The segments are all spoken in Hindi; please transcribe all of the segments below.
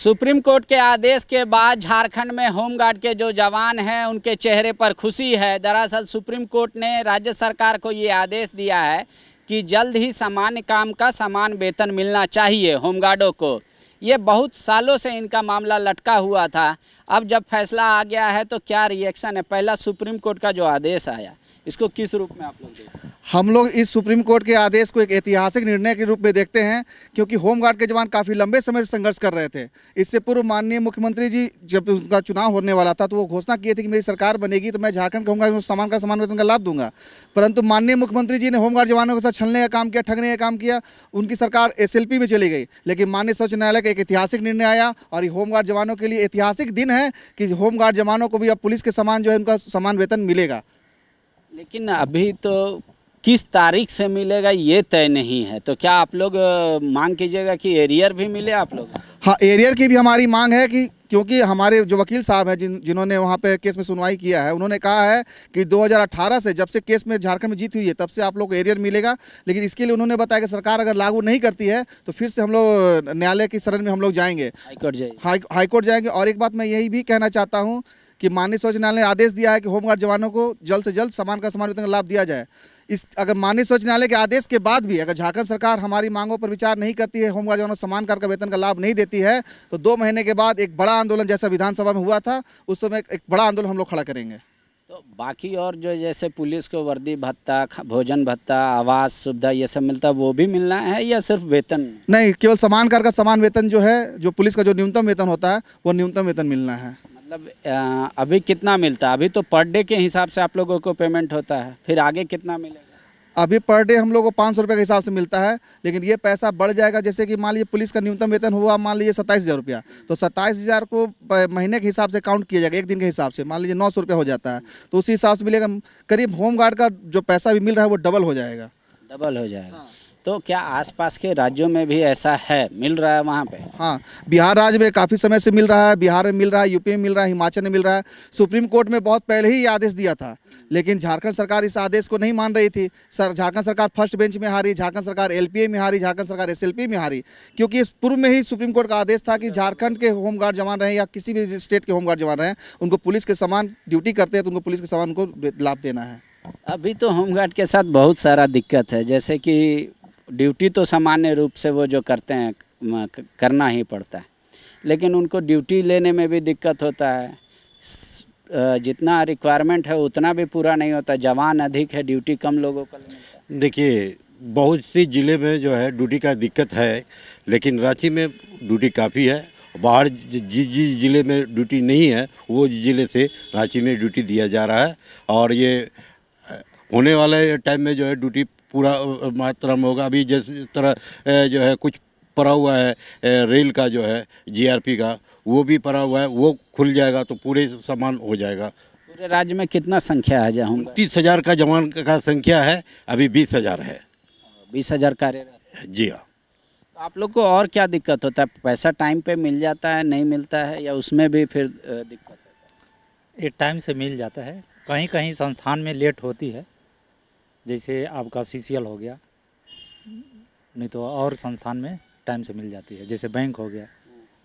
सुप्रीम कोर्ट के आदेश के बाद झारखंड में होमगार्ड के जो जवान हैं उनके चेहरे पर खुशी है दरअसल सुप्रीम कोर्ट ने राज्य सरकार को ये आदेश दिया है कि जल्द ही सामान्य काम का समान वेतन मिलना चाहिए होमगार्डों को ये बहुत सालों से इनका मामला लटका हुआ था अब जब फैसला आ गया है तो क्या रिएक्शन है पहला सुप्रीम कोर्ट का जो आदेश आया इसको किस रूप में आप लोग हम लोग इस सुप्रीम कोर्ट के आदेश को एक ऐतिहासिक निर्णय के रूप में देखते हैं क्योंकि होमगार्ड के जवान काफ़ी लंबे समय से संघर्ष कर रहे थे इससे पूर्व माननीय मुख्यमंत्री जी जब उनका चुनाव होने वाला था तो वो घोषणा किए थे कि मेरी सरकार बनेगी तो मैं झारखंड कहूँगा समान का समान वेतन का लाभ दूंगा परंतु माननीय मुख्यमंत्री जी ने होमगार्ड जवानों के साथ छलने का काम किया ठगने का काम किया उनकी सरकार एस में चली गई लेकिन माननीय सर्वोच्च न्यायालय का एक ऐतिहासिक निर्णय आया और ये होमगार्ड जवानों के लिए ऐतिहासिक दिन है कि होमगार्ड जवानों को भी अब पुलिस के समान जो है उनका समान वेतन मिलेगा लेकिन अभी तो किस तारीख से मिलेगा ये तय नहीं है तो क्या आप लोग मांग कीजिएगा कि एरियर भी मिले आप लोग हाँ एरियर की भी हमारी मांग है कि क्योंकि हमारे जो वकील साहब हैं जिन जिन्होंने वहाँ पे केस में सुनवाई किया है उन्होंने कहा है कि 2018 से जब से केस में झारखंड में जीत हुई है तब से आप लोग को एरियर मिलेगा लेकिन इसके लिए उन्होंने बताया कि सरकार अगर लागू नहीं करती है तो फिर से हम लोग न्यायालय की शरण में हम लोग जाएंगे हाईकोर्ट जाएंगे हाई हाईकोर्ट जाएंगे और एक बात मैं यही भी कहना चाहता हूँ कि माननीय सोच न्यायालय ने आदेश दिया है कि होमगार्ड जवानों को जल्द से जल्द समान का समान वितरण लाभ दिया जाए इस अगर माननीय सर्वोच्च न्यायालय के आदेश के बाद भी अगर झारखंड सरकार हमारी मांगों पर विचार नहीं करती है होमगार्ड जवानों समान कर का वेतन का लाभ नहीं देती है तो दो महीने के बाद एक बड़ा आंदोलन जैसा विधानसभा में हुआ था उस समय एक बड़ा आंदोलन हम लोग खड़ा करेंगे तो बाकी और जो जैसे पुलिस को वर्दी भत्ता भोजन भत्ता आवास सुविधा ये सब मिलता है वो भी मिलना है या सिर्फ वेतन नहीं केवल समान कर का समान वेतन जो है जो पुलिस का जो न्यूनतम वेतन होता है वो न्यूनतम वेतन मिलना है मतलब अभी कितना मिलता है अभी तो पर डे के हिसाब से आप लोगों को पेमेंट होता है फिर आगे कितना मिलेगा अभी पर डे हम लोग को पाँच सौ रुपये के हिसाब से मिलता है लेकिन ये पैसा बढ़ जाएगा जैसे कि मान लीजिए पुलिस का न्यूनतम वेतन हुआ मान लीजिए सत्ताईस हज़ार रुपया तो सत्ताईस हज़ार को महीने के हिसाब से काउंट किया जाएगा एक दिन के हिसाब से मान लीजिए नौ सौ रुपया हो जाता है तो उसी हिसाब से मिलेगा करीब होमगार्ड का जो पैसा भी मिल रहा है वो डबल हो जाएगा डबल हो जाएगा हाँ। तो क्या आसपास के राज्यों में भी ऐसा है मिल रहा है वहाँ पे हाँ बिहार राज्य में काफ़ी समय से मिल रहा है बिहार में मिल रहा है यूपी में मिल रहा है हिमाचल में मिल रहा है सुप्रीम कोर्ट में बहुत पहले ही ये आदेश दिया था लेकिन झारखंड सरकार इस आदेश को नहीं मान रही थी सर झारखंड सरकार फर्स्ट बेंच में हारी झारखंड सरकार एल में हारी झारखंड सरकार एस में हारी क्योंकि इस पूर्व में ही सुप्रीम कोर्ट का आदेश था कि झारखंड के होमगार्ड जवान रहे या किसी भी स्टेट के होमगार्ड जवान रहे उनको पुलिस के समान ड्यूटी करते हैं तो उनको पुलिस के समान उनको लाभ देना है अभी तो होमगार्ड के साथ बहुत सारा दिक्कत है जैसे कि ड्यूटी तो सामान्य रूप से वो जो करते हैं करना ही पड़ता है लेकिन उनको ड्यूटी लेने में भी दिक्कत होता है जितना रिक्वायरमेंट है उतना भी पूरा नहीं होता जवान अधिक है ड्यूटी कम लोगों का देखिए बहुत सी ज़िले में जो है ड्यूटी का दिक्कत है लेकिन रांची में ड्यूटी काफ़ी है बाहर जिस जिस ज़िले में ड्यूटी नहीं है वो ज़िले से रांची में ड्यूटी दिया जा रहा है और ये होने वाले टाइम में जो है ड्यूटी पूरा मात्रा में होगा अभी जिस तरह जो है कुछ पड़ा हुआ है रेल का जो है जीआरपी का वो भी पड़ा हुआ है वो खुल जाएगा तो पूरे सामान हो जाएगा पूरे राज्य में कितना संख्या है जहाँ तीस हज़ार का जवान का संख्या है अभी बीस हज़ार है बीस हज़ार का जी हाँ तो आप लोग को और क्या दिक्कत होता है पैसा टाइम पे मिल जाता है नहीं मिलता है या उसमें भी फिर दिक्कत होता है ये टाइम से मिल जाता है कहीं कहीं संस्थान में लेट होती है जैसे आपका सी हो गया नहीं तो और संस्थान में टाइम से मिल जाती है जैसे बैंक हो गया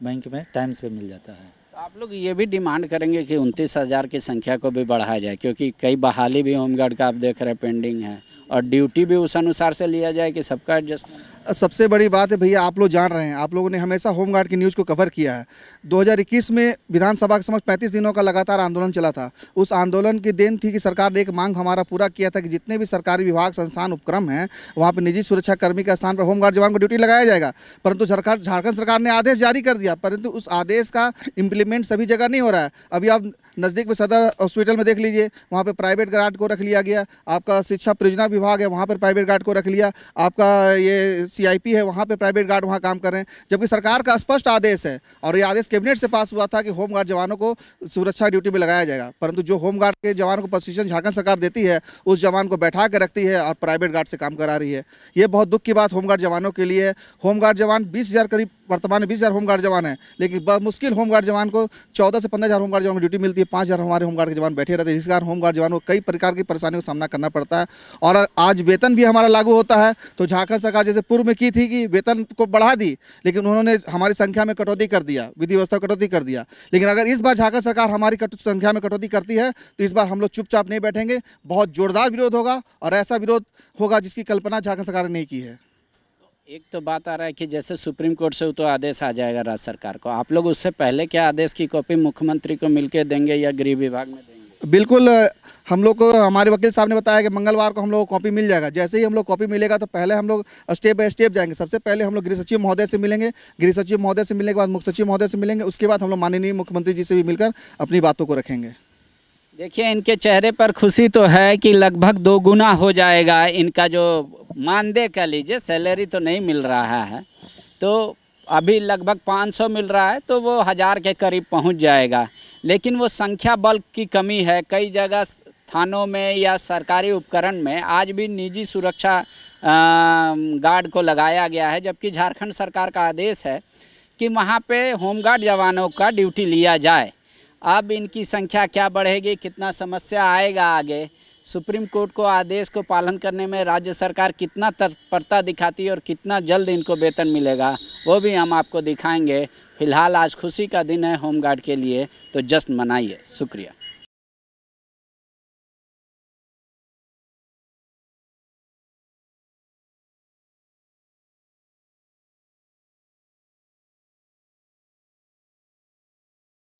बैंक में टाइम से मिल जाता है तो आप लोग ये भी डिमांड करेंगे कि उनतीस हज़ार की संख्या को भी बढ़ाया जाए क्योंकि कई बहाली भी होमगार्ड का आप देख रहे हैं पेंडिंग है और ड्यूटी भी उस अनुसार से लिया जाए कि सबका एडजस्टमेंट सबसे बड़ी बात है भैया आप लोग जान रहे हैं आप लोगों ने हमेशा होमगार्ड की न्यूज़ को कवर किया है 2021 में विधानसभा के समक्ष पैंतीस दिनों का लगातार आंदोलन चला था उस आंदोलन की देन थी कि सरकार ने एक मांग हमारा पूरा किया था कि जितने भी सरकारी विभाग संस्थान उपक्रम हैं वहाँ पर निजी सुरक्षाकर्मी के स्थान पर होमगार्ड जवान को ड्यूटी लगाया जाएगा परंतु झारखंड सरकार ने आदेश जारी कर दिया परंतु उस आदेश का इम्प्लीमेंट सभी जगह नहीं हो रहा है अभी आप नज़दीक में सदर हॉस्पिटल में देख लीजिए वहाँ पर प्राइवेट गार्ड को रख लिया गया आपका शिक्षा परियोजना विभाग है वहाँ पर प्राइवेट गार्ड को रख लिया आपका ये सी है वहाँ पर प्राइवेट गार्ड वहाँ काम कर रहे हैं जबकि सरकार का स्पष्ट आदेश है और ये आदेश कैबिनेट से पास हुआ था कि होमगार्ड जवानों को सुरक्षा ड्यूटी में लगाया जाएगा परंतु जो होमगार्ड के जवान को प्रशिक्षण झारखंड सरकार देती है उस जवान को बैठा के रखती है और प्राइवेट गार्ड से काम करा रही है ये बहुत दुख की बात होमगार्ड जवानों के लिए है होमगार्ड जवान बीस करीब वर्तमान में बीस हज़ार होमगार्ड जवान है लेकिन मुश्किल होमगार्ड जवान को चौदह से पंद्रह हज़ार होमगार्ड जवान को ड्यूटी मिलती है पाँच हज़ार हमारे होमगार्ड के जवान बैठे रहते हैं इस कारण होमगार्ड जवान को कई प्रकार की परेशानियों का सामना करना पड़ता है और आज वेतन भी हमारा लागू होता है तो झारखंड सरकार जैसे पूर्व में की थी कि वेतन को बढ़ा दी लेकिन उन्होंने हमारी संख्या में कटौती कर दिया विधि व्यवस्था कटौती कर दिया लेकिन अगर इस बार झारखंड सरकार हमारी संख्या में कटौती करती है तो इस बार हम लोग चुपचाप नहीं बैठेंगे बहुत जोरदार विरोध होगा और ऐसा विरोध होगा जिसकी कल्पना झारखंड सरकार ने नहीं की है एक तो बात आ रहा है कि जैसे सुप्रीम कोर्ट से तो आदेश आ जाएगा राज्य सरकार को आप लोग उससे पहले क्या आदेश की कॉपी मुख्यमंत्री को मिलकर देंगे या गृह विभाग में देंगे बिल्कुल हम लोग को हमारे वकील साहब ने बताया कि मंगलवार को हम लोग को कॉपी मिल जाएगा जैसे ही हम लोग कॉपी मिलेगा तो पहले हम लोग स्टेप बाय स्टेप जाएंगे सबसे पहले हम लोग गृह सचिव महोदय से मिलेंगे गृह सचिव महोदय से मिलने के बाद मुख्य सचिव महोदय से मिलेंगे उसके बाद हम लोग माननीय मुख्यमंत्री जी से भी मिलकर अपनी बातों को रखेंगे देखिए इनके चेहरे पर खुशी तो है कि लगभग दो गुना हो जाएगा इनका जो मानदेय कह लीजिए सैलरी तो नहीं मिल रहा है तो अभी लगभग 500 मिल रहा है तो वो हज़ार के करीब पहुंच जाएगा लेकिन वो संख्या बल की कमी है कई जगह थानों में या सरकारी उपकरण में आज भी निजी सुरक्षा गार्ड को लगाया गया है जबकि झारखंड सरकार का आदेश है कि वहाँ पे होमगार्ड जवानों का ड्यूटी लिया जाए अब इनकी संख्या क्या बढ़ेगी कितना समस्या आएगा आगे सुप्रीम कोर्ट को आदेश को पालन करने में राज्य सरकार कितना तत्परता दिखाती है और कितना जल्द इनको वेतन मिलेगा वो भी हम आपको दिखाएंगे फिलहाल आज खुशी का दिन है होमगार्ड के लिए तो जस्ट मनाइए शुक्रिया